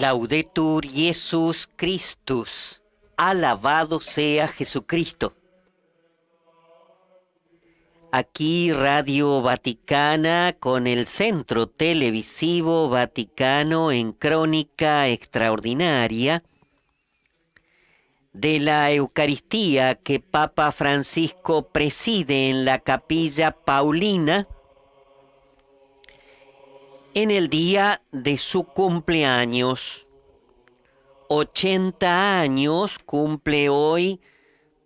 Laudetur Jesús Christus. Alabado sea Jesucristo. Aquí Radio Vaticana con el Centro Televisivo Vaticano en Crónica Extraordinaria de la Eucaristía que Papa Francisco preside en la capilla Paulina en el día de su cumpleaños. 80 años cumple hoy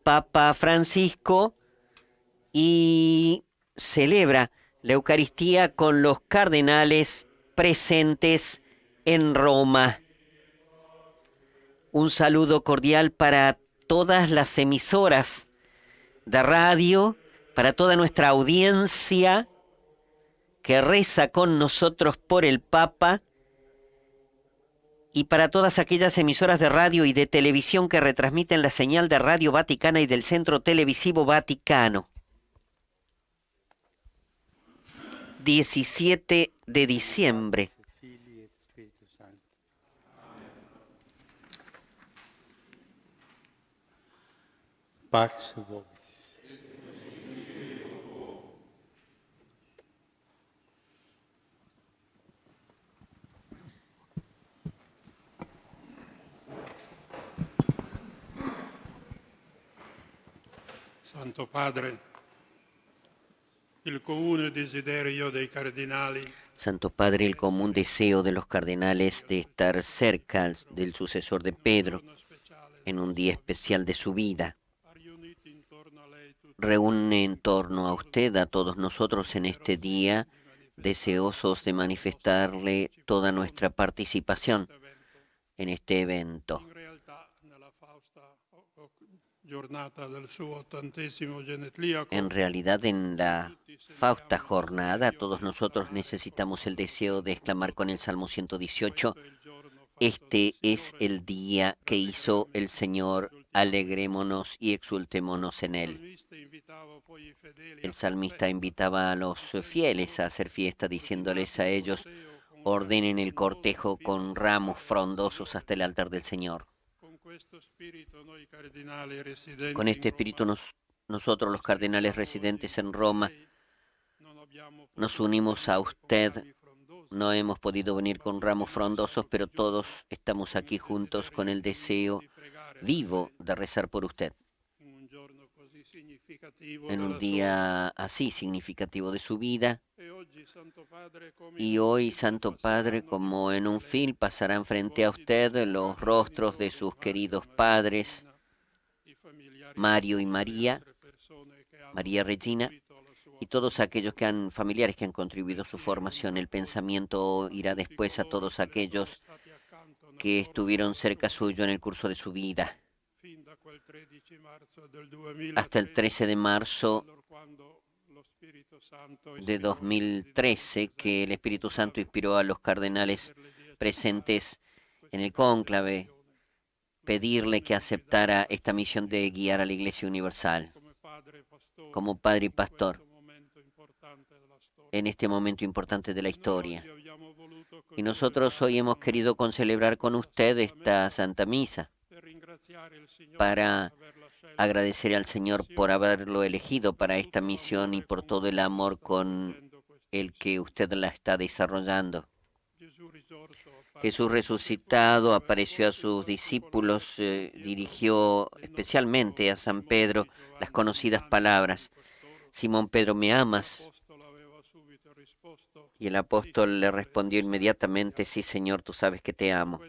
Papa Francisco y celebra la Eucaristía con los cardenales presentes en Roma. Un saludo cordial para todas las emisoras de radio, para toda nuestra audiencia que reza con nosotros por el Papa y para todas aquellas emisoras de radio y de televisión que retransmiten la señal de Radio Vaticana y del Centro Televisivo Vaticano. 17 de diciembre. Santo Padre, Santo Padre, el común deseo de los cardenales de estar cerca del sucesor de Pedro en un día especial de su vida. Reúne en torno a usted, a todos nosotros en este día, deseosos de manifestarle toda nuestra participación en este evento. En realidad en la fausta jornada todos nosotros necesitamos el deseo de exclamar con el Salmo 118, este es el día que hizo el Señor, alegrémonos y exultémonos en él. El salmista invitaba a los fieles a hacer fiesta diciéndoles a ellos, ordenen el cortejo con ramos frondosos hasta el altar del Señor. Con este espíritu este nosotros los cardenales residentes en Roma nos unimos a usted. No hemos podido venir con ramos frondosos, pero todos estamos aquí este juntos con el deseo vivo de rezar por usted en un día así significativo de su vida. Y eh, hoy, Santo Padre, como en un film, pasarán frente a usted los rostros de sus queridos padres, Mario y María, María Regina, y todos aquellos que han familiares que han contribuido a su formación. El pensamiento irá después a todos aquellos que estuvieron cerca suyo en el curso de su vida hasta el 13 de marzo de 2013 que el Espíritu Santo inspiró a los cardenales presentes en el pues, cónclave pedirle que pues, aceptara esta misión de guiar a la Iglesia Universal como padre y pues, pastor este en este momento importante de la historia. Y nosotros hoy hemos querido concelebrar con usted esta Santa Misa para agradecer al Señor por haberlo elegido para esta misión y por todo el amor con pues, el que usted la está desarrollando. Jesús resucitado apareció a sus discípulos, eh, dirigió especialmente a San Pedro las conocidas palabras, Simón Pedro, ¿me amas? Y el apóstol le respondió inmediatamente, sí Señor, tú sabes que te amo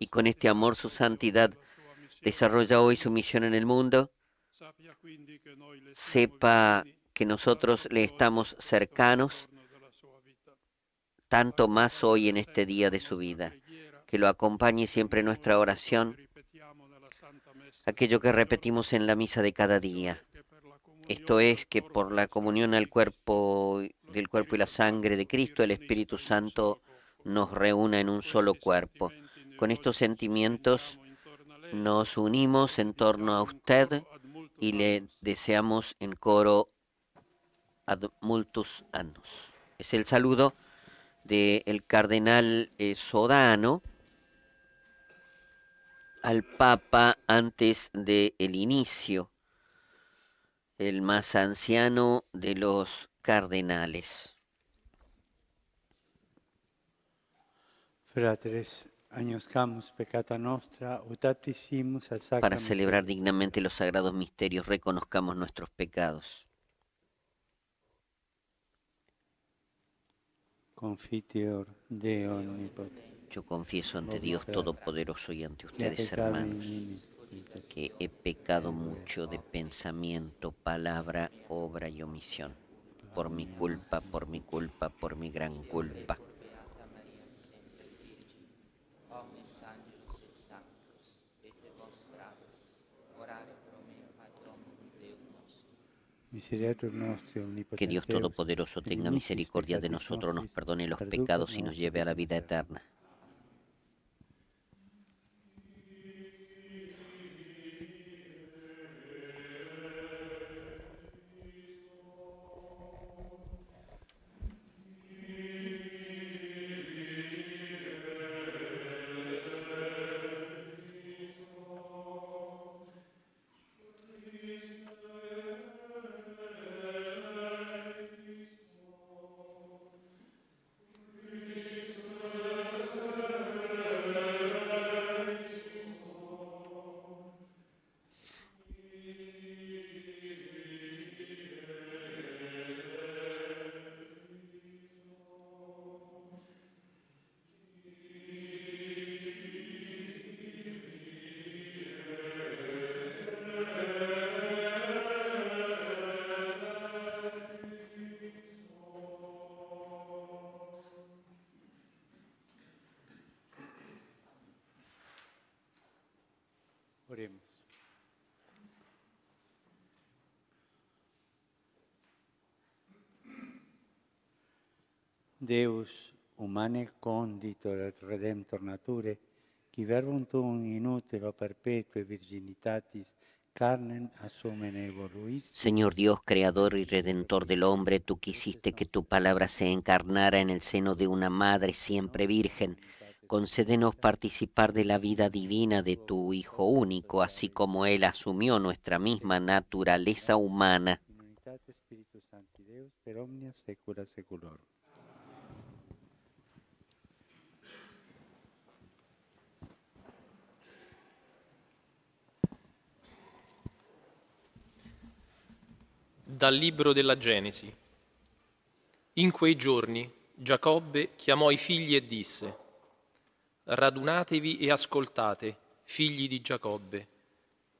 y con este amor su santidad desarrolla hoy su misión en el mundo. Sepa que nosotros le estamos cercanos, tanto más hoy en este día de su vida. Que lo acompañe siempre nuestra oración, aquello que repetimos en la misa de cada día. Esto es que por la comunión al cuerpo del cuerpo y la sangre de Cristo, el Espíritu Santo nos reúna en un solo cuerpo. Con estos sentimientos nos unimos en torno a usted y le deseamos en coro ad multus annus. Es el saludo del cardenal eh, Sodano al Papa antes del inicio, el más anciano de los cardenales. Fratres para celebrar dignamente los sagrados misterios, reconozcamos nuestros pecados. Yo confieso ante Dios Todopoderoso y ante ustedes, hermanos, que he pecado mucho de pensamiento, palabra, obra y omisión. Por mi culpa, por mi culpa, por mi gran culpa. Que Dios Todopoderoso tenga misericordia de nosotros, nos perdone los pecados y nos lleve a la vida eterna. Deus humane condito redemptor nature, qui verbum tuum in utero perpetue virginitatis carnem asumen evoluis. Señor Dios, creador y redentor del hombre, tú quisiste que tu palabra se encarnara en el seno de una madre siempre virgen. Concédenos participar de la vida divina de tu Hijo único, así como Él asumió nuestra misma naturaleza humana. dal libro della Genesi. In quei giorni Giacobbe chiamò i figli e disse, Radunatevi e ascoltate, figli di Giacobbe.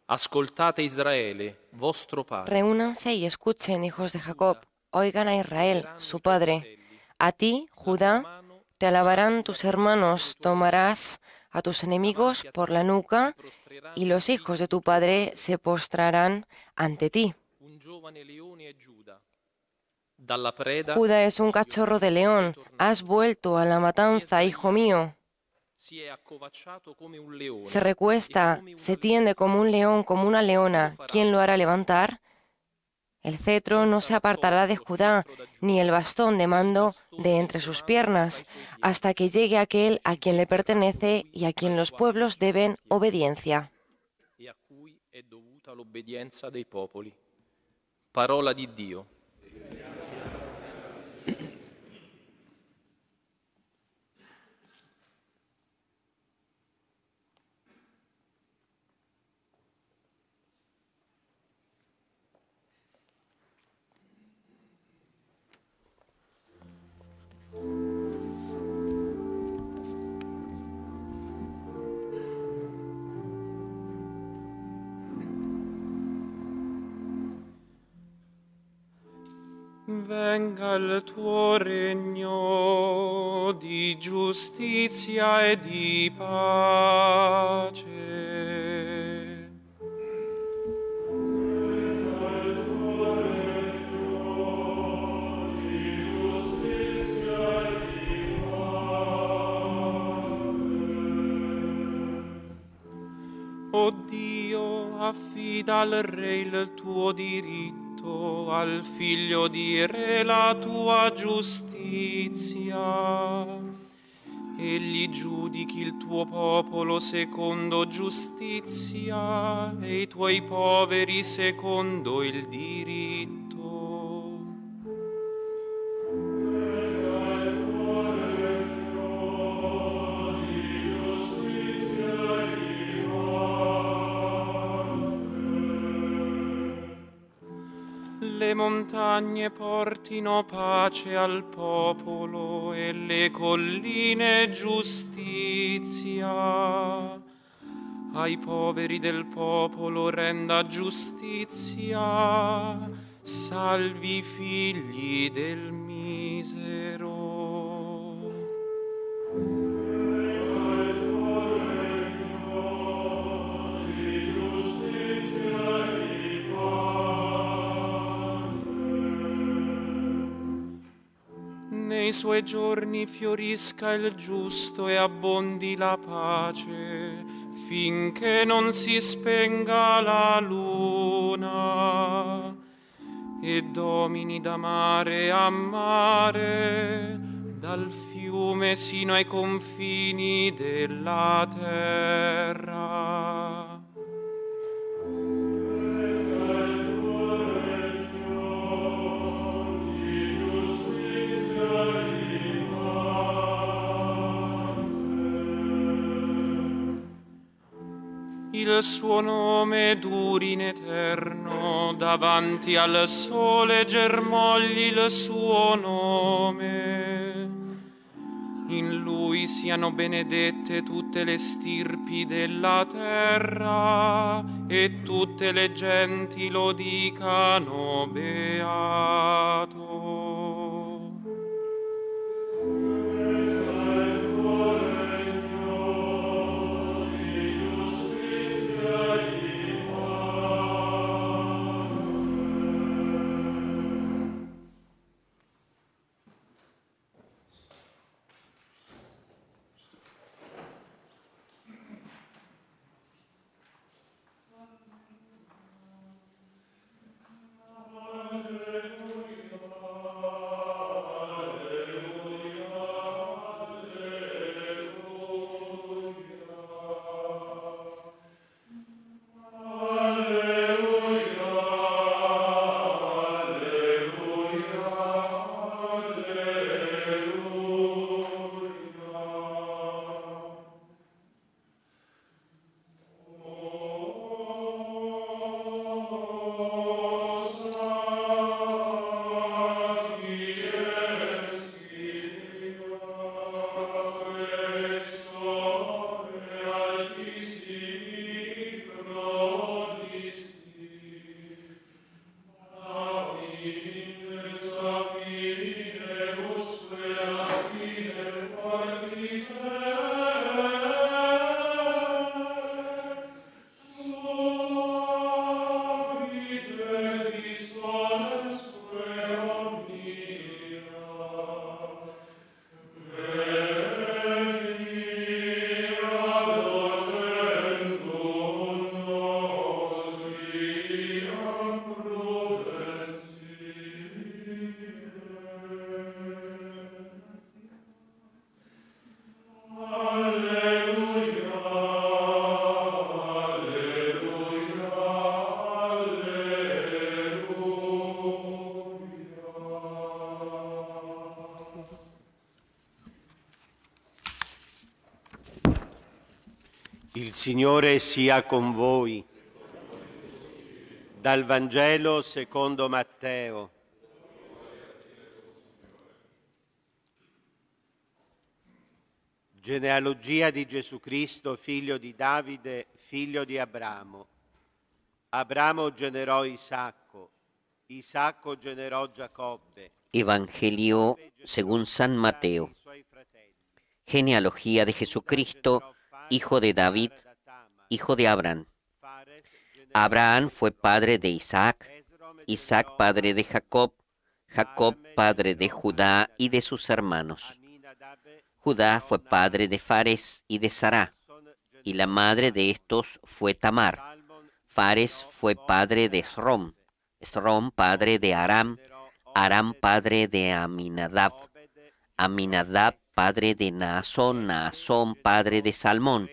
Ascoltate Israele, vostro padre. Reúnanse y escuchen, hijos de Jacob. Oigan a Israel, su padre. A ti, Judá, te alabarán tus hermanos. Tomarás a tus enemigos por la nuca y los hijos de tu padre se postrarán ante ti. Judá e es un cachorro de león. Has vuelto a la matanza, hijo mío. Se e recuesta, se tiende como un león, como una leona. ¿Quién lo hará levantar? El cetro no se apartará de Judá, ni el bastón de mando de entre sus piernas, hasta que llegue aquel a quien le pertenece y a quien los pueblos deben obediencia. parola di Dio. venga il tuo regno di giustizia e di pace. O Dio, affida al Re il tuo diritto ecco al figlio dire la tua giustizia. Egli giudichi il tuo popolo secondo giustizia e i tuoi poveri secondo il diritto. montagne portino pace al popolo e le colline giustizia. Ai poveri del popolo renda giustizia, salvi figli del mondo. nei suoi giorni fiorisca il giusto e abbondi la pace, finché non si spenga la luna e domini da mare a mare, dal fiume sino ai confini della terra. il suo nome duri in eterno, davanti al sole germogli il suo nome. In lui siano benedette tutte le stirpi della terra e tutte le genti lo dicano beato. Il Signore sia con voi. Dal Vangelo secondo Matteo. Genealogia di Gesù Cristo, figlio di Davide, figlio di Abramo. Abramo generò Isacco, Isacco generò Giacobbe. Evangelio según San Matteo. Genealogia di Gesù Cristo. hijo de David, hijo de Abraham. Abraham fue padre de Isaac, Isaac padre de Jacob, Jacob padre de Judá y de sus hermanos. Judá fue padre de Fares y de Sará, y la madre de estos fue Tamar. Fares fue padre de Esrom, Esrom padre de Aram, Aram padre de Aminadab, Aminadab padre de Naasón, Naasón padre de Salmón.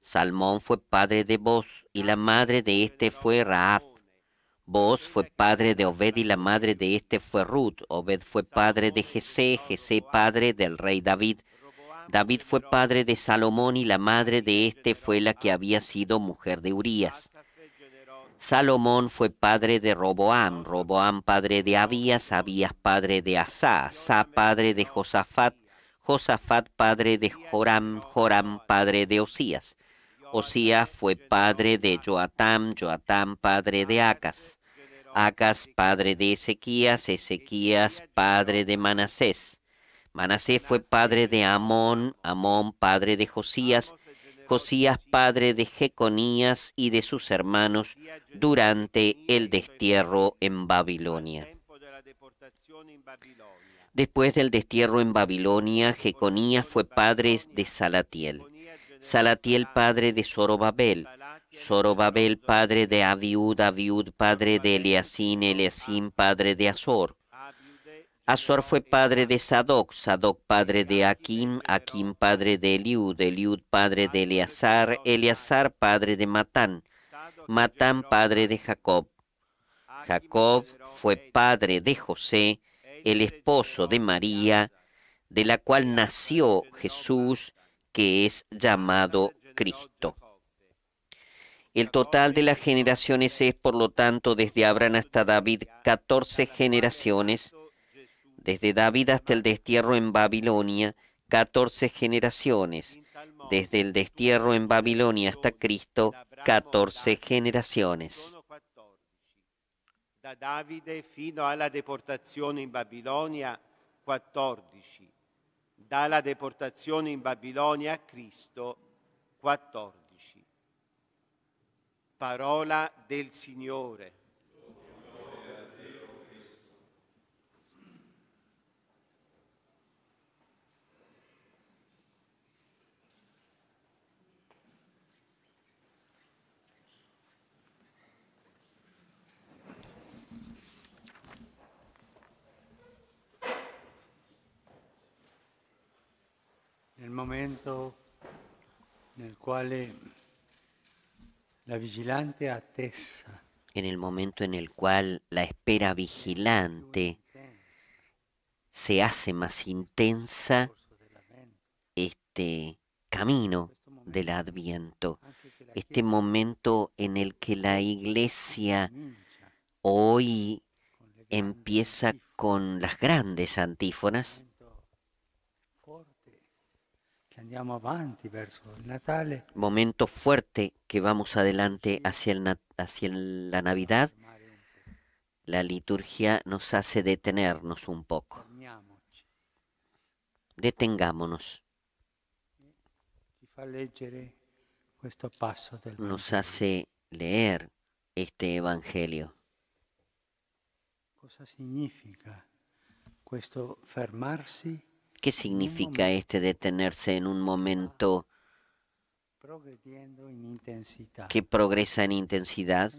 Salmón fue padre de Boz y la madre de este fue Raab. Boz fue padre de Obed y la madre de este fue Ruth. Obed fue padre de Jesé, Jesé padre del rey David. David fue padre de Salomón y la madre de este fue la que había sido mujer de Urías. Salomón fue padre de Roboam, Roboam padre de Abías, Abías padre de Asá, Asá padre de Josafat, Josafat padre de Joram, Joram padre de Osías. Osías fue padre de Joatán, Joatán padre de Acas. Acas padre de Ezequías, Ezequías padre de Manasés. Manasés fue padre de Amón, Amón padre de Josías, Josías padre de Jeconías y de sus hermanos durante el destierro en Babilonia. Después del destierro en Babilonia, Jeconías fue padre de Salatiel. Salatiel padre de Zorobabel. Zorobabel padre de Abiud, Abiud padre de Eliasín, Eliasín padre de Azor. Azor fue padre de Sadoc, Sadoc padre de Aquim. Aquim, padre de Eliud, Eliud padre de Eleazar, Eleazar padre de Matán, Matán padre de Jacob. Jacob fue padre de José, el esposo de María, de la cual nació Jesús, que es llamado Cristo. El total de las generaciones es, por lo tanto, desde Abraham hasta David, 14 generaciones, desde David hasta el destierro en Babilonia, 14 generaciones, desde el destierro en Babilonia hasta Cristo, 14 generaciones. da Davide fino alla deportazione in Babilonia 14, dalla deportazione in Babilonia a Cristo 14. Parola del Signore. el momento el cual eh, la vigilante en el momento en el cual la espera vigilante se hace más intensa este camino este del adviento, este momento en el que la iglesia hoy empieza con las grandes antífonas Momento fuerte que vamos adelante hacia, el, hacia la Navidad. La liturgia nos hace detenernos un poco. Detengámonos. Nos hace leer este Evangelio. Cosa significa esto? ¿Fermarse? ¿Qué significa este detenerse en un momento que progresa en intensidad?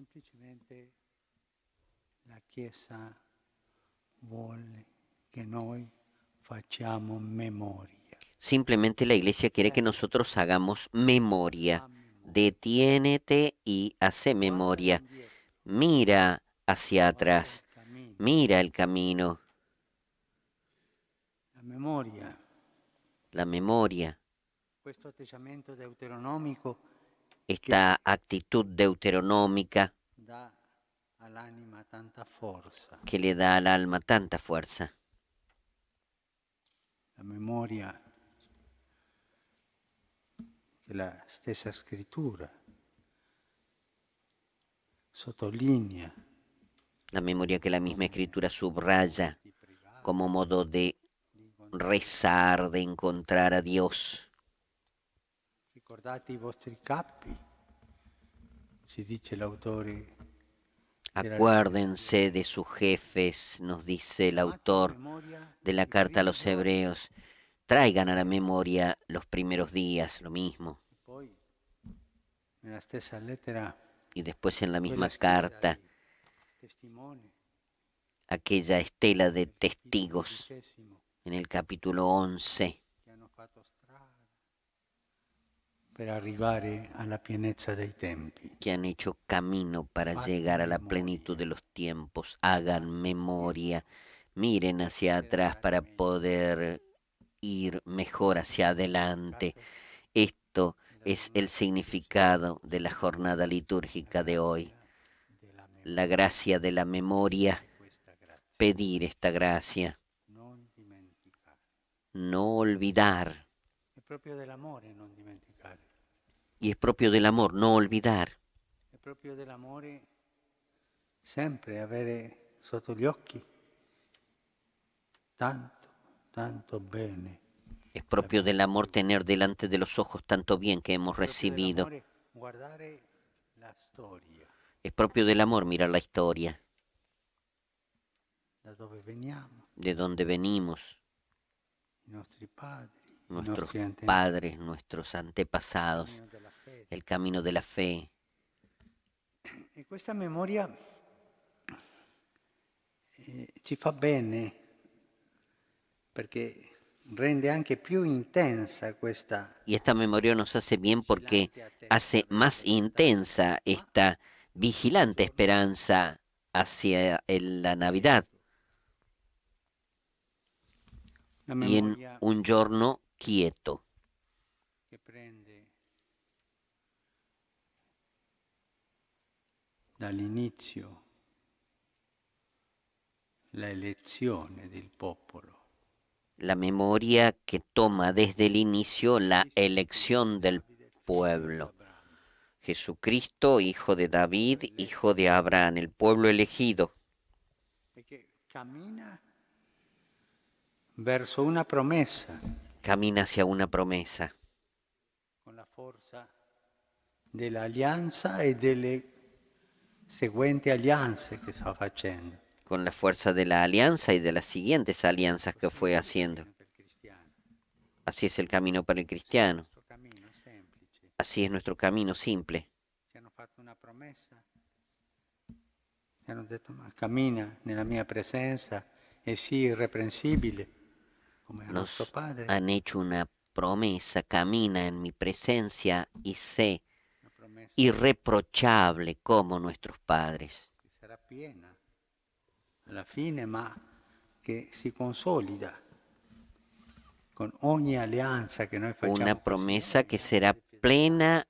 Simplemente la iglesia quiere que nosotros hagamos ah, memoria. Detiénete y hace memoria. Mira hacia atrás. Mira el camino memoria. La memoria. Esta actitud deuteronómica que le da al alma tanta fuerza. La memoria que la stessa scrittura sottolinea. La memoria que la misma escritura subraya como modo de rezar, de encontrar a Dios. el Acuérdense de sus jefes, nos dice el autor de la carta a los hebreos. Traigan a la memoria los primeros días, lo mismo. Y después en la misma carta, aquella estela de testigos en el capítulo 11. Que han hecho camino para llegar a la plenitud de los tiempos. Hagan memoria. Miren hacia atrás para poder ir mejor hacia adelante. Esto es el significado de la jornada litúrgica de hoy. La gracia de la memoria. Pedir esta gracia no olvidar. Y es propio del amor no olvidar. Es propio del amor siempre tener sotto gli occhi tanto, tanto bene. Es propio del amor tener delante de los ojos tanto bien que hemos recibido. Eh, eh, es propio del amor mirar la historia. De dónde venimos nuestros padres, nuestros antepasados, el camino de la fe. Y esta memoria bene eh, rende anche più intensa Y esta memoria nos hace bien porque e hace más intensa esta vigilante esperanza hacia la Navidad. y en un giorno quieto. Dall'inizio la elezione del popolo. La memoria que toma desde el inicio la elección del pueblo. Jesucristo, hijo de David, hijo de Abraham, el pueblo elegido verso una promesa. Camina hacia una promesa. Con la fuerza de la alianza y de las siguientes alianzas que está Con la fuerza de la alianza y de las siguientes alianzas que fue haciendo. Así es el camino para el cristiano. Así es nuestro camino simple. Camina en la mi presencia, es irreprensible nos han hecho una promesa, camina en mi presencia y sé irreprochable como nuestros padres. Será consolida con ogni Una promesa que será plena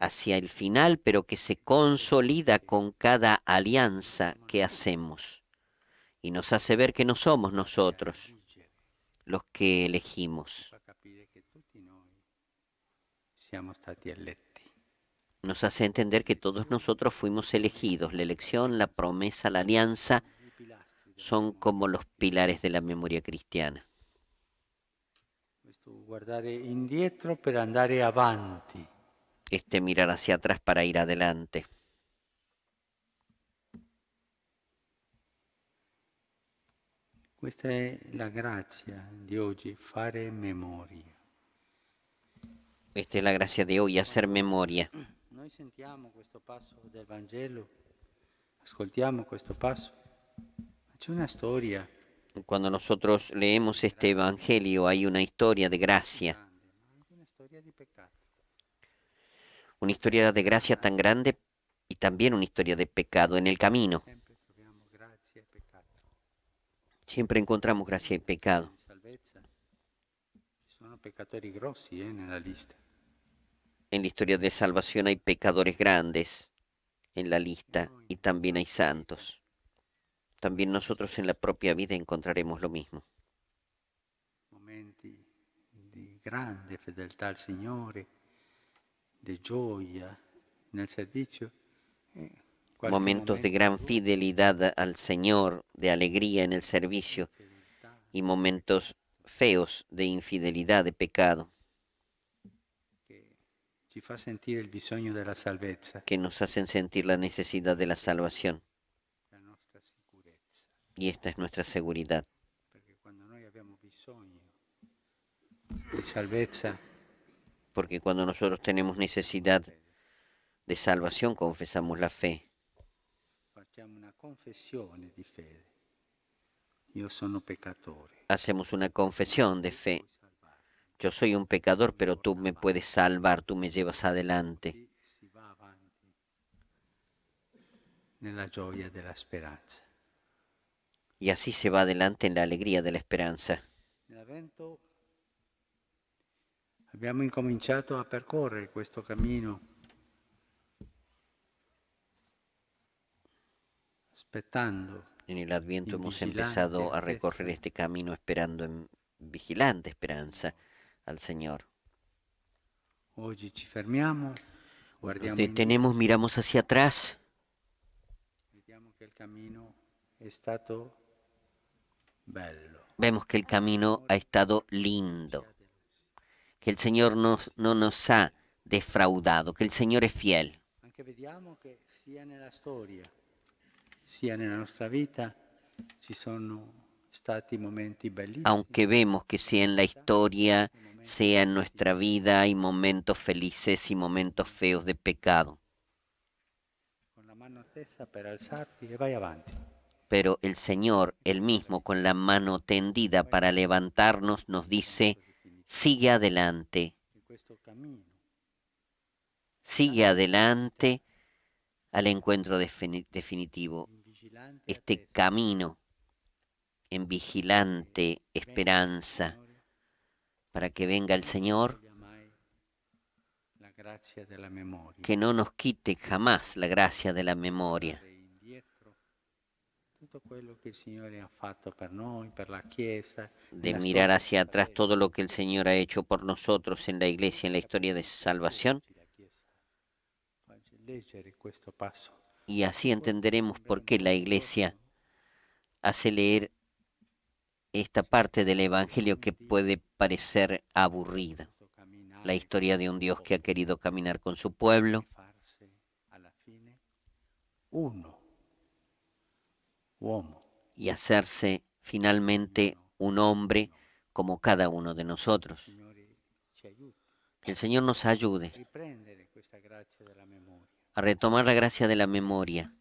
hacia el final, pero que se consolida con cada alianza que hacemos y nos hace ver que no somos nosotros los que elegimos. Eh, Nos hace entender que todos nosotros fuimos elegidos. La elección, la promesa, la alianza son como los pilares de la memoria cristiana. Pues este mirar hacia atrás para ir adelante. Questa è la grazia di oggi, fare memoria. Esta es la gracia de hoy, hacer memoria. Mm, noi sentiamo questo passo del Vangelo, ascoltiamo questo passo, c'è una storia Cuando nosotros leemos este Evangelio hay una historia de gracia, una una historia de gracia tan grande y también una historia de pecado en el camino siempre encontramos gracia y pecado. Eh, en la historia de salvación hay pecadores grandes en la lista y también hay santos. También nosotros en la propia vida encontraremos lo mismo. Momentos de grande fedeltà al Señor, de en el servicio. Eh, momentos de gran fidelidad al Señor, de alegría en el servicio y momentos feos de infidelidad, de pecado. Que nos hacen sentir la necesidad de la salvación. Y esta es nuestra seguridad. Porque cuando nosotros tenemos necesidad de salvación, confesamos la fe. Hacemos una confesión de fe. Yo soy un pecador, pero tú me puedes salvar, tú me llevas adelante. Y así se va adelante en la alegría de la esperanza. hemos comenzado a percorrer este camino En el Adviento hemos empezado a recorrer este camino esperando en vigilante esperanza al Señor. Hoy Nos detenemos, miramos hacia atrás. Vemos que el camino ha estado lindo, que el Señor no nos ha defraudado, que el Señor es fiel aunque vemos que sea en la historia, sea en nuestra vida, hay momentos felices y momentos feos de pecado. Pero el Señor, el mismo, con la mano tendida para levantarnos, nos dice, sigue adelante, sigue adelante al encuentro definitivo este camino en vigilante esperanza para que venga el Señor, que no nos quite jamás la gracia de la memoria. De mirar hacia atrás todo lo que el Señor ha hecho por nosotros en la iglesia, en la historia de salvación y así entenderemos por qué la Iglesia hace leer esta parte del Evangelio que puede parecer aburrida. La historia de un Dios que ha querido caminar con su pueblo. Uno. Y hacerse finalmente un hombre como cada uno de nosotros. Que el Señor nos ayude a retomar la gracia de la memoria.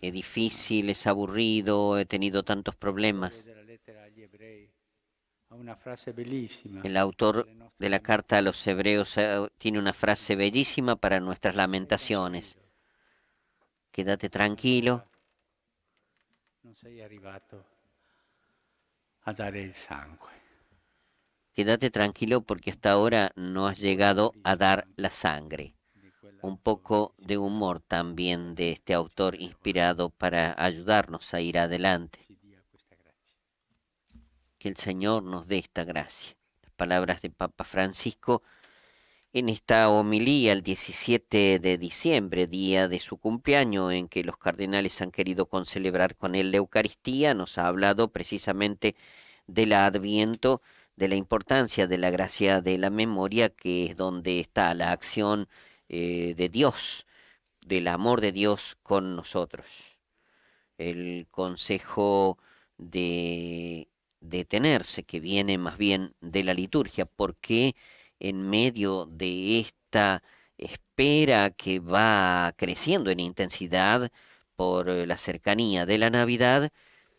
Es difícil, es aburrido, he tenido tantos problemas. El autor de la carta a los hebreos eh, tiene una frase bellísima para nuestras lamentaciones. Quédate tranquilo. arrivato a dare il sangue quédate tranquilo porque hasta ahora no has llegado a dar la sangre. Un poco de humor también de este autor inspirado para ayudarnos a ir adelante. Que el Señor nos dé esta gracia. Las palabras de Papa Francisco en esta homilía el 17 de diciembre, día de su cumpleaños, en que los cardenales han querido concelebrar con él la Eucaristía, nos ha hablado precisamente del Adviento de la importancia de la gracia de la memoria, que es donde está la acción eh, de Dios, del amor de Dios con nosotros. El consejo de detenerse, que viene más bien de la liturgia, porque en medio de esta espera que va creciendo en intensidad por eh, la cercanía de la Navidad,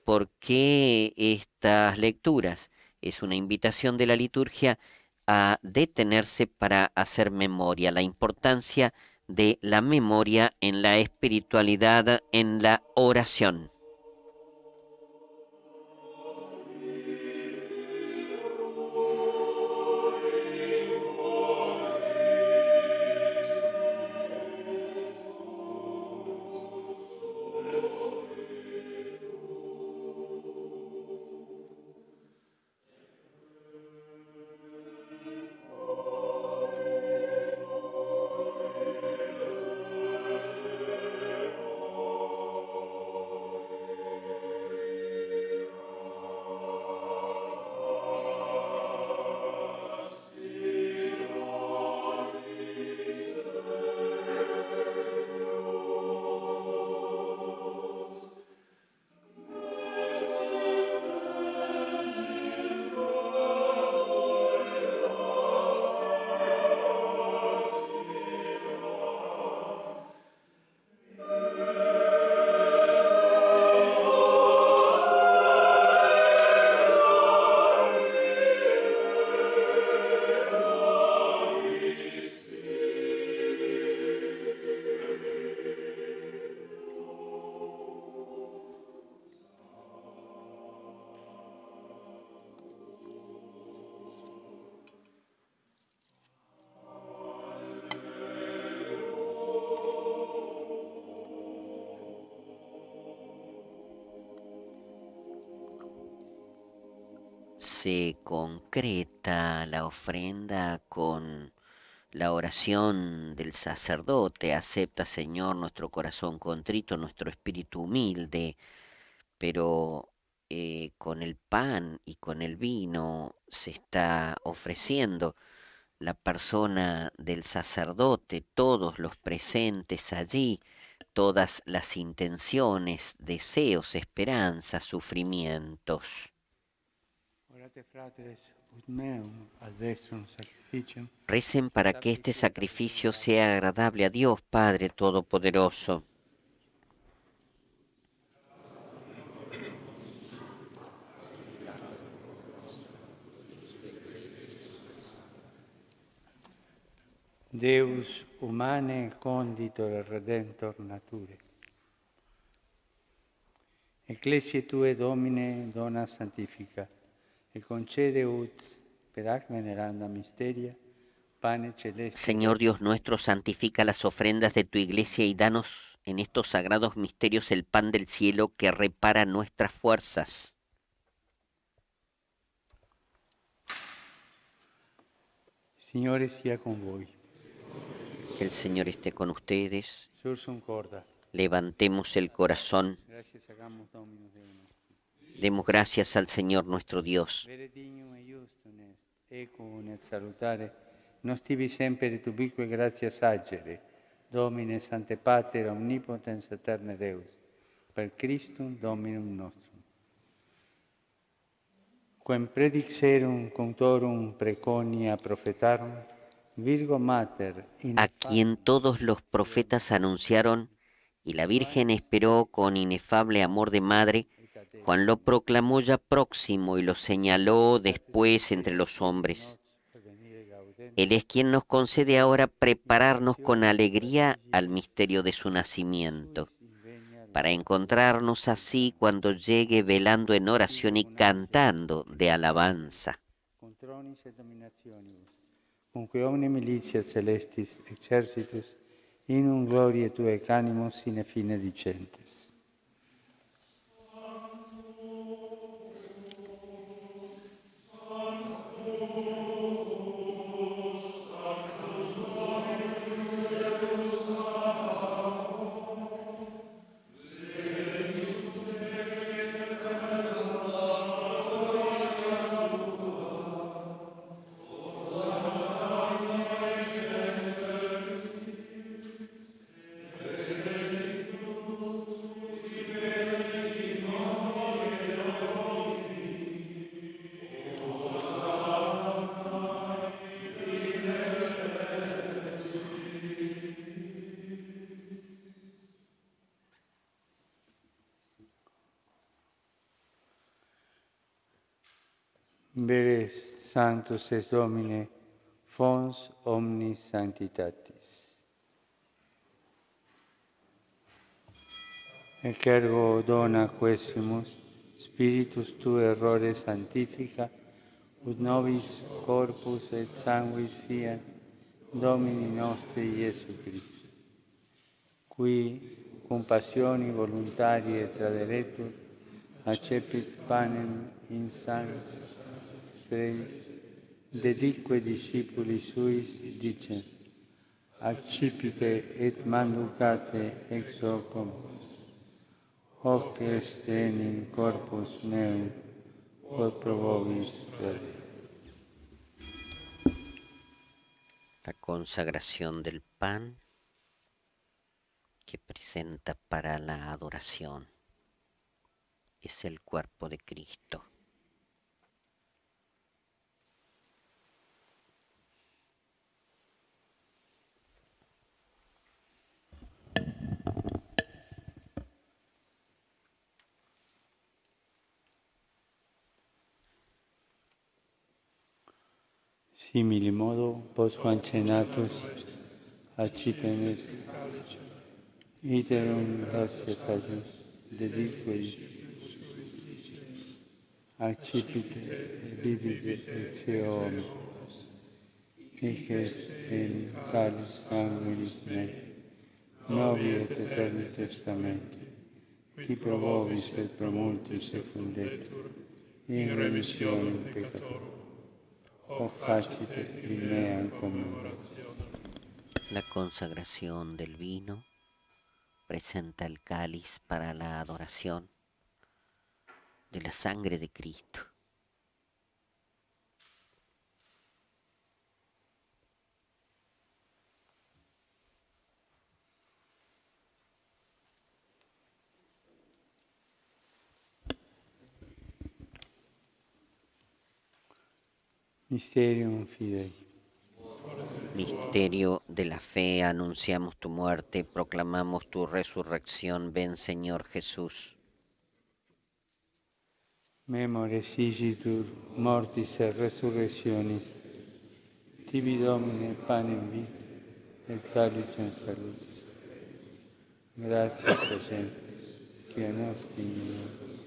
porque estas lecturas es una invitación de la liturgia a detenerse para hacer memoria, la importancia de la memoria en la espiritualidad, en la oración. concreta la ofrenda con la oración del sacerdote, acepta Señor nuestro corazón contrito, nuestro espíritu humilde, pero eh, con el pan y con el vino se está ofreciendo la persona del sacerdote, todos los presentes allí, todas las intenciones, deseos, esperanzas, sufrimientos. Este Recen para que este sacrificio sea agradable a Dios Padre Todopoderoso. Deus humane conditor redentor nature. Ecclesie tue Domine dona santifica. Señor Dios nuestro, santifica las ofrendas de tu iglesia y danos en estos sagrados misterios el pan del cielo que repara nuestras fuerzas. Señores, sea con vos. Que el Señor esté con ustedes. Levantemos el corazón. Demos gracias al Señor nuestro Dios. Domine Sante Pater, Omnipotens Eterne Deus, per Christum Dominum Nostrum. Quem predixerum contorum preconia profetarum, Virgo Mater. A quien todos los profetas anunciaron, y la Virgen esperó con inefable amor de madre, Juan lo proclamó ya próximo y lo señaló después entre los hombres. Él es quien nos concede ahora prepararnos con alegría al misterio de su nacimiento, para encontrarnos así cuando llegue velando en oración y cantando de alabanza. celestis exercitus, in un canimus sine fine dicentes. es, Sanctus es Domine, fons omnis sanctitatis. E cargo dona quesimus, Spiritus tu errore sanctifica, ut nobis corpus et sanguis fiat, Domini nostri Iesu Christi, qui cum passioni voluntarie traderetur, accepit panem in sanctus, Estrei, dedique discipuli suis, dice, accipite et manducate ex hocum, hoc est enim corpus meum, quod provovis La consagración del pan que presenta para la adoración es el cuerpo de Cristo. simili modo post quancenatus accipenet iterum gracias a Dios dedico accipite bibite exeo en in calis sanguinis mei novi et eterni testamenti qui provovis et promultis et fundet in remissionem peccatorum la consagración del vino presenta el cáliz para la adoración de la sangre de Cristo Misterio Fidei. Misterio de la fe, anunciamos tu muerte, proclamamos tu resurrección. Ven, Señor Jesús. Memore sigitur mortis et resurrectionis. Tibi Domine panem vit, et calice in salutis. Gracias, Señor, que nos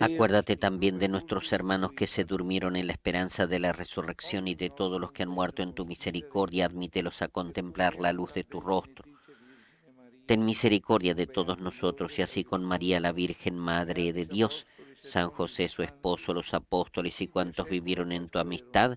Acuérdate también de nuestros hermanos que se durmieron en la esperanza de la resurrección y de todos los que han muerto en tu misericordia, admítelos a contemplar la luz de tu rostro. Ten misericordia de todos nosotros y así con María la Virgen Madre de Dios, San José su esposo, los apóstoles y cuantos vivieron en tu amistad,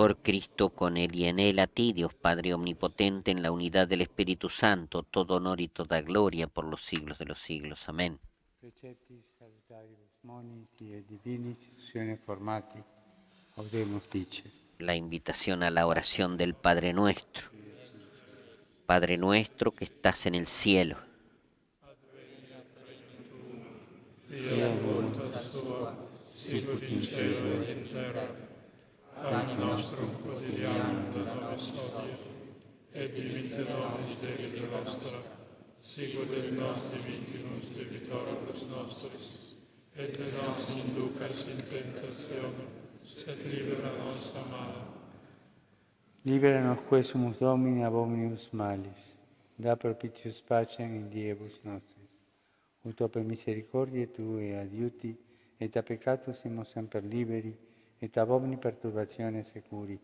por Cristo, con él y en él, a ti, Dios Padre Omnipotente, en la unidad del Espíritu Santo, todo honor y toda gloria por los siglos de los siglos. Amén. La invitación a la oración del Padre nuestro. Padre nuestro que estás en el cielo. al nostro quotidiano della nostra storia, e dimentiamoci della nostra, sigo del nostro vittimus debitoribus nostris, e del nostro inducas in tentazione, sed libera nostra mano. Libera que sumus Domini abominus malis, da propitius pacem in diebus nostris. Uto per misericordia Tue adiuti, et a peccatus semo semper liberi, et ab omni perturbatione securi,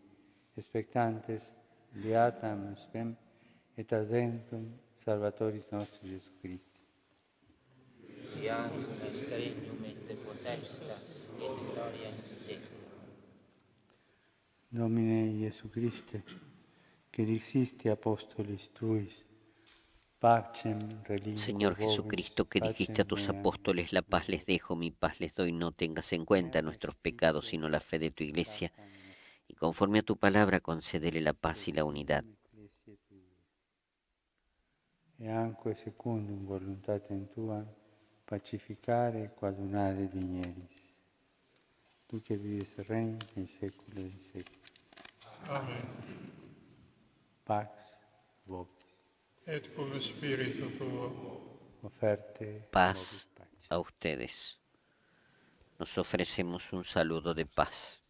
expectantes, beatam spem, et adventum salvatoris nostri Iesu Christi. Iarum est regnum et potestas, et gloria in seculum. Domine Iesu Christe, che dixisti apostolis tuis, Señor Jesucristo, que dijiste a tus eh. apóstoles, la paz les dejo, mi paz les doy, no tengas en cuenta nuestros pecados, sino la fe de tu iglesia, y conforme a tu palabra concédele la paz y la unidad. vives Pax paz a ustedes. Nos ofrecemos un saludo de paz.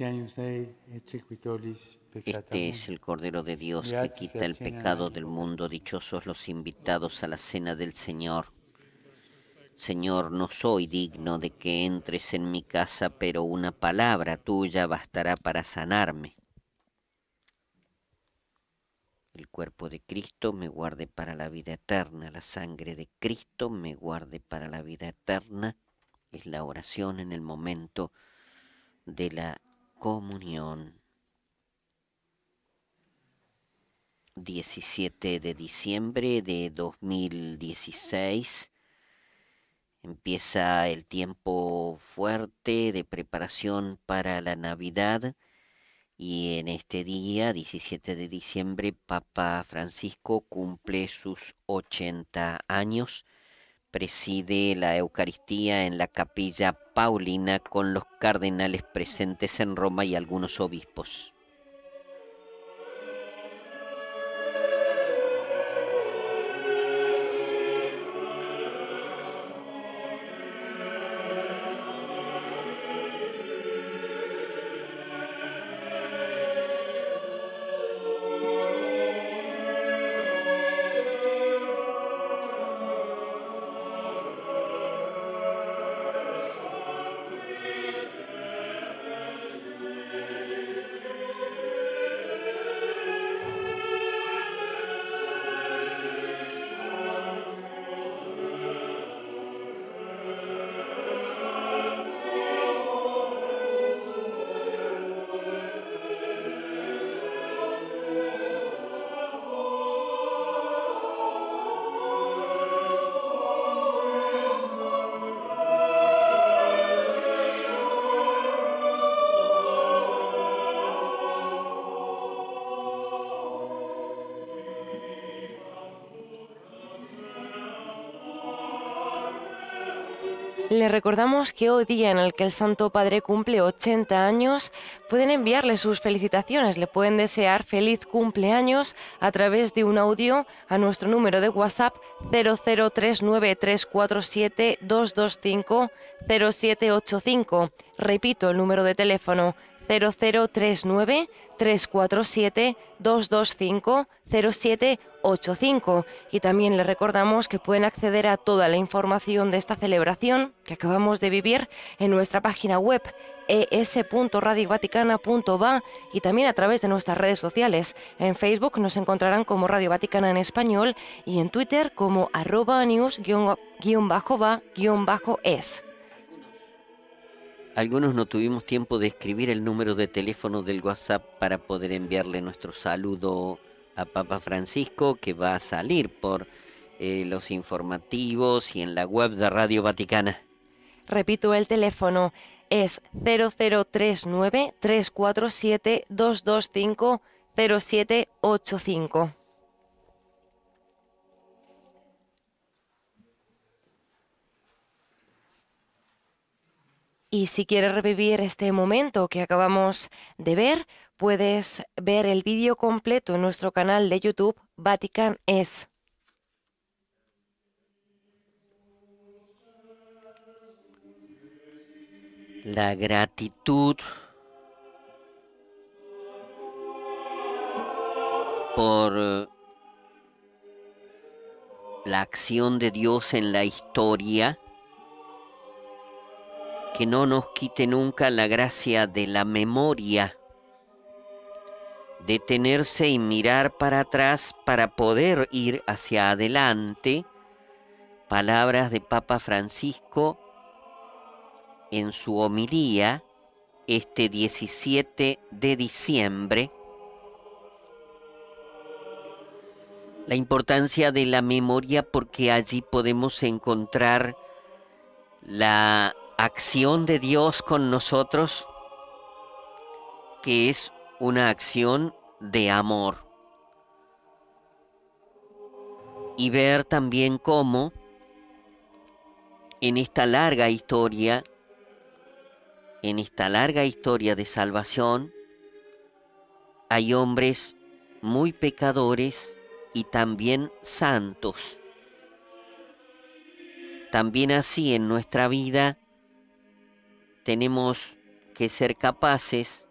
Este es el Cordero de Dios que quita el pecado del mundo. Dichosos los invitados a la cena del Señor. Señor, no soy digno de que entres en mi casa, pero una palabra tuya bastará para sanarme. El cuerpo de Cristo me guarde para la vida eterna, la sangre de Cristo me guarde para la vida eterna. Es la oración en el momento de la comunión. 17 de diciembre de 2016 empieza el tiempo fuerte de preparación para la Navidad y en este día, 17 de diciembre, Papa Francisco cumple sus 80 años preside la Eucaristía en la capilla Paulina con los cardenales presentes en Roma y algunos obispos. Le recordamos que hoy día en el que el Santo Padre cumple 80 años, pueden enviarle sus felicitaciones, le pueden desear feliz cumpleaños a través de un audio a nuestro número de WhatsApp 00393472250785. 0785. Repito el número de teléfono 0039 347 225 0785 y también les recordamos que pueden acceder a toda la información de esta celebración que acabamos de vivir en nuestra página web es.radiovaticana.va y también a través de nuestras redes sociales. En Facebook nos encontrarán como Radio Vaticana en Español y en Twitter como arroba news-va-es. Algunos no tuvimos tiempo de escribir el número de teléfono del WhatsApp para poder enviarle nuestro saludo a Papa Francisco, que va a salir por eh, los informativos y en la web de Radio Vaticana. Repito, el teléfono es 0039-347-225-0785. Y si quieres revivir este momento que acabamos de ver, puedes ver el vídeo completo en nuestro canal de YouTube Vatican Es. La gratitud por eh, la acción de Dios en la historia que no nos quite nunca la gracia de la memoria, detenerse y mirar para atrás para poder ir hacia adelante. Palabras de Papa Francisco en su homilía este 17 de diciembre. La importancia de la memoria porque allí podemos encontrar la acción de Dios con nosotros que es una acción de amor. Y ver también cómo en esta larga historia, en esta larga historia de salvación, hay hombres muy pecadores y también santos. También así en nuestra vida tenemos que ser capaces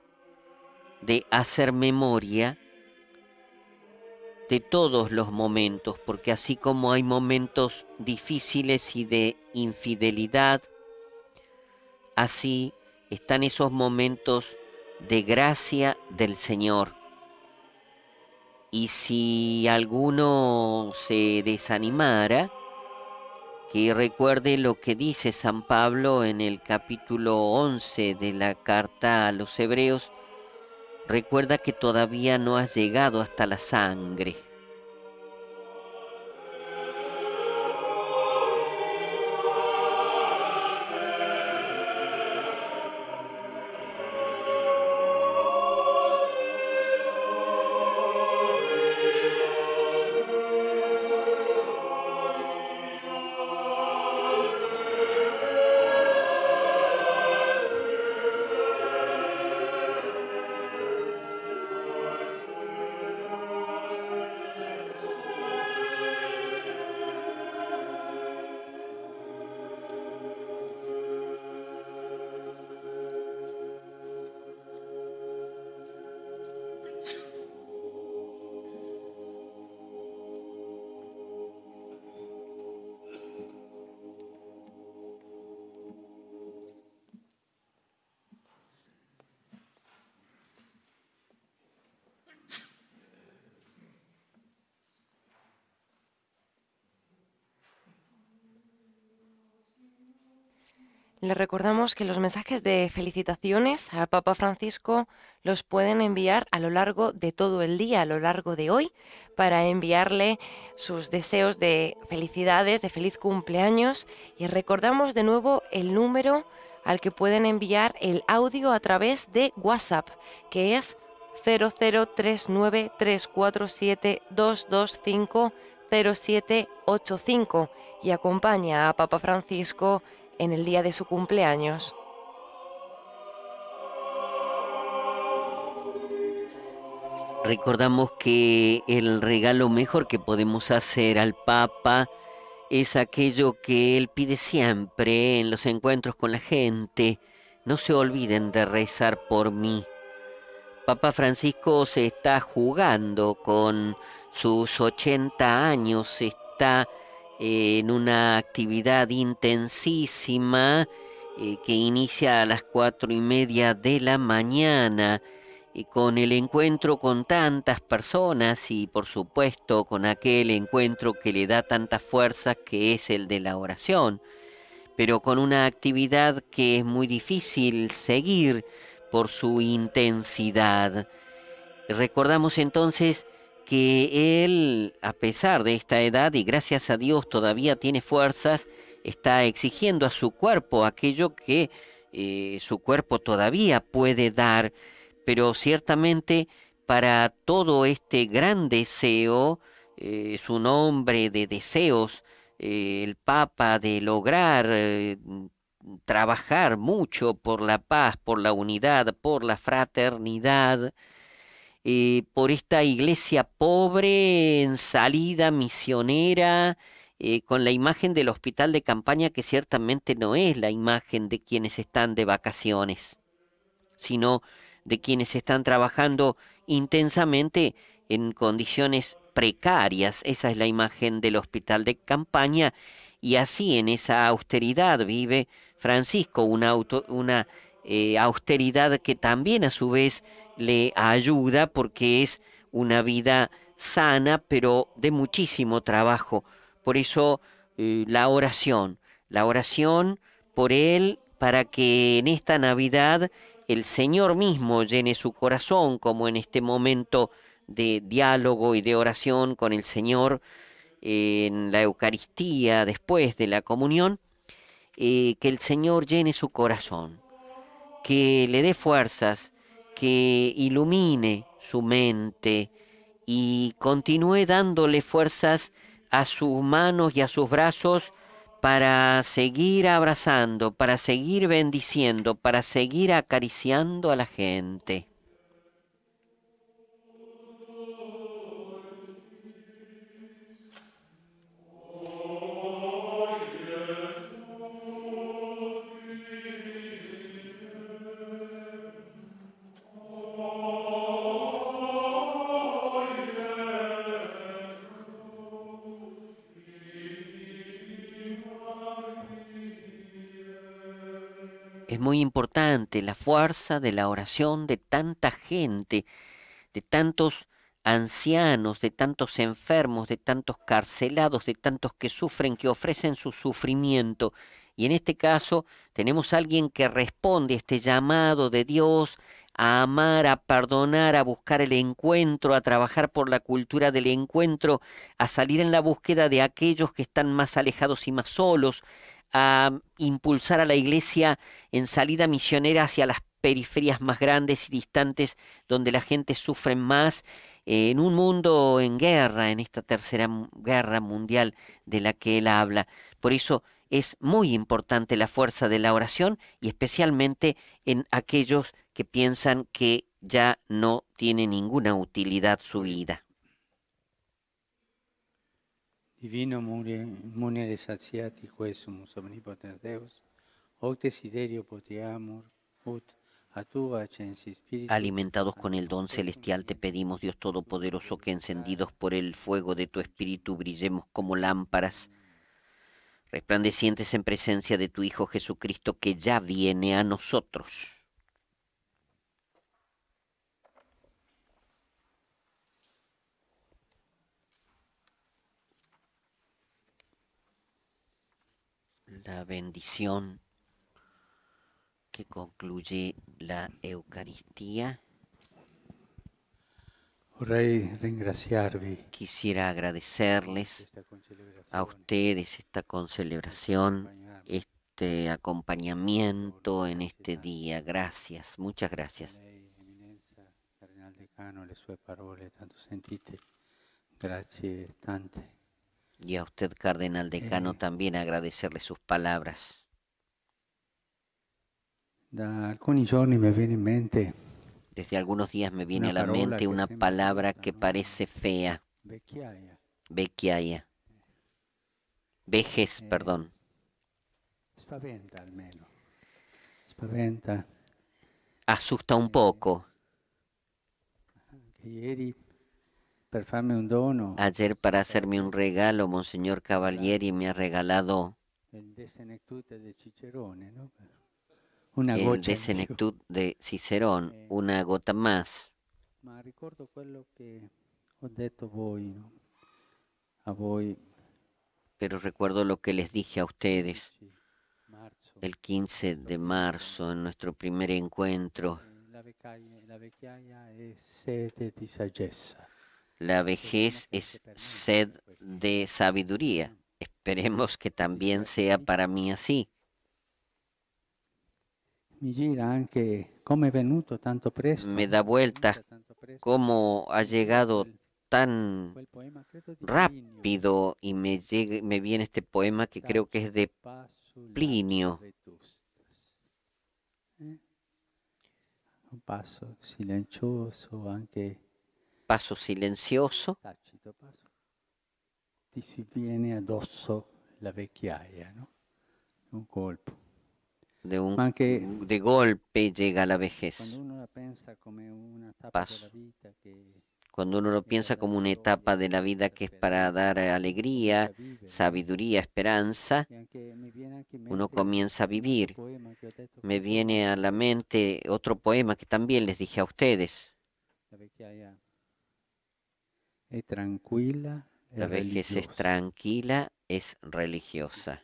de hacer memoria de todos los momentos, porque así como hay momentos difíciles y de infidelidad, así están esos momentos de gracia del Señor. Y si alguno se desanimara, que recuerde lo que dice San Pablo en el capítulo 11 de la carta a los hebreos, recuerda que todavía no has llegado hasta la sangre. Les recordamos que los mensajes de felicitaciones a Papa Francisco los pueden enviar a lo largo de todo el día, a lo largo de hoy, para enviarle sus deseos de felicidades, de feliz cumpleaños. Y recordamos de nuevo el número al que pueden enviar el audio a través de WhatsApp, que es 00393472250785 y acompaña a Papa Francisco en el día de su cumpleaños. Recordamos que el regalo mejor que podemos hacer al Papa es aquello que él pide siempre en los encuentros con la gente. No se olviden de rezar por mí. Papa Francisco se está jugando con sus 80 años, está en una actividad intensísima eh, que inicia a las cuatro y media de la mañana, y eh, con el encuentro con tantas personas y por supuesto con aquel encuentro que le da tantas fuerzas que es el de la oración, pero con una actividad que es muy difícil seguir por su intensidad. Recordamos entonces que él, a pesar de esta edad y gracias a Dios todavía tiene fuerzas, está exigiendo a su cuerpo aquello que eh, su cuerpo todavía puede dar, pero ciertamente para todo este gran deseo, es eh, un de deseos, eh, el Papa de lograr trabajar mucho por la paz, por la unidad, por la fraternidad, eh, por esta iglesia pobre, en salida, misionera, eh, con la imagen del hospital de campaña que ciertamente no es la imagen de quienes están de vacaciones, sino de quienes están trabajando intensamente en condiciones precarias. Esa es la imagen del hospital de campaña y así en esa austeridad vive Francisco, una, eh, austeridad que también a su vez le ayuda porque es una vida sana, pero de muchísimo trabajo. Por eso eh, la oración, la oración por Él, para que en esta Navidad el Señor mismo llene su corazón, como en este momento de diálogo y de oración con el Señor en la Eucaristía, después de la comunión, eh, que el Señor llene su corazón, que le dé fuerzas, que ilumine su mente y continúe dándole fuerzas a sus manos y a sus brazos para seguir abrazando, para seguir bendiciendo, para seguir acariciando a la gente. es muy importante la fuerza de la oración de tanta gente, de tantos ancianos, de tantos enfermos, de tantos carcelados, de tantos que sufren, que ofrecen su sufrimiento. Y en este caso tenemos a alguien que responde a este llamado de Dios a amar, a perdonar, a buscar el encuentro, a trabajar por la cultura del encuentro, a salir en la búsqueda de aquellos que están más alejados y más solos, a impulsar a la iglesia en salida misionera hacia las periferias más grandes y distantes donde la gente sufre más eh, en un mundo en guerra, en esta tercera guerra mundial de la que él habla. Por eso es muy importante la fuerza de la oración y especialmente en aquellos que piensan que ya no tiene ninguna utilidad su vida. Divino de saciati omnipotens Deus, desiderio ut Alimentados con el don celestial te pedimos, Dios Todopoderoso, que encendidos por el fuego de tu espíritu brillemos como lámparas, resplandecientes en presencia de tu Hijo Jesucristo, que ya viene a nosotros. bendición que concluye la Eucaristía. Oh, Quisiera agradecerles a ustedes esta concelebración, este acompañamiento en este día. Gracias, muchas gracias. Gracias, tante. Y a usted, cardenal decano, eh. también agradecerle sus palabras. Desde algunos días me viene a la mente una palabra que parece fea. Vecchiaia. Eh. Vejez, eh. perdón. al menos. Espaventa. Asusta un poco un dono. Ayer para hacerme un regalo, Monseñor Cavalieri me ha regalado el de de Cicerón, eh. una gota más. Pero recuerdo lo que les dije a ustedes el 15 de marzo en nuestro primer encuentro. Eh, la la vejez es sed de sabiduría. Esperemos que también sea para mí así. Me da vueltas cómo ha llegado tan rápido y me, me viene este poema que creo que es de Plinio. ¿eh? Un paso silencioso, aunque paso silencioso. Ti si viene adosso la vecchiaia, Un De, un, de golpe llega la vejez. Cuando uno, la paso. cuando uno lo piensa como una etapa de la vida que es para dar alegría, sabiduría, esperanza, uno comienza a vivir. Me viene a la mente otro poema que también les dije a ustedes la vejez es tranquila, es religiosa.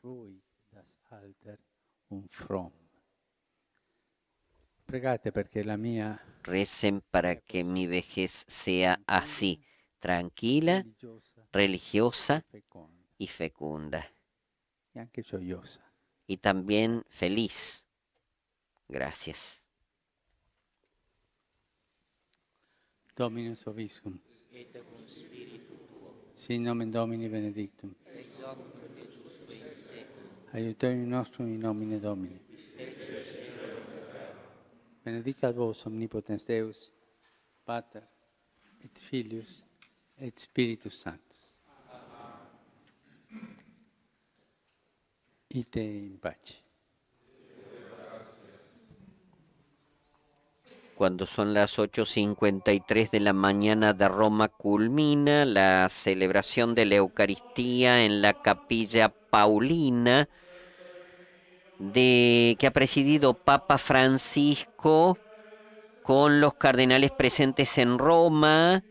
Pregate la mía. Recen para que mi vejez sea así, tranquila, religiosa y fecunda. Y, también feliz. Gracias. Dominus Sin nomen Domini benedictum. Ex hoc nunc in seculum. in nomine Domini. Benedicat vos omnipotens Deus, Pater, et Filius, et Spiritus Sanctus. Ite in pace. cuando son las 8.53 de la mañana de Roma, culmina la celebración de la Eucaristía en la capilla Paulina, de, que ha presidido Papa Francisco con los cardenales presentes en Roma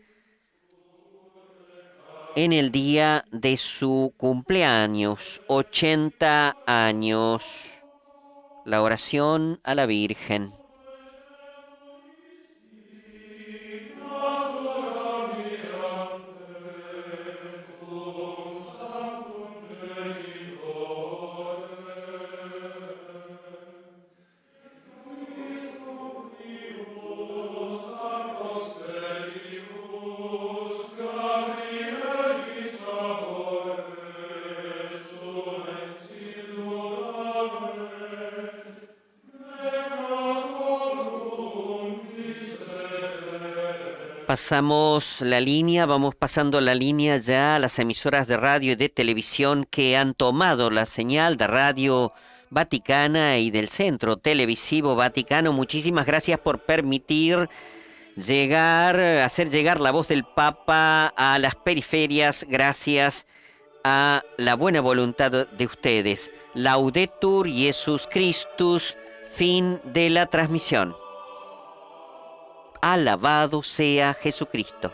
en el día de su cumpleaños, 80 años, la oración a la Virgen. pasamos la línea, vamos pasando la línea ya a las emisoras de radio y de televisión que han tomado la señal de radio Vaticana y del Centro Televisivo Vaticano. Muchísimas gracias por permitir llegar, hacer llegar la voz del Papa a las periferias gracias a la buena voluntad de ustedes. Laudetur Jesús Christus, fin de la transmisión. Alabado sea Jesucristo.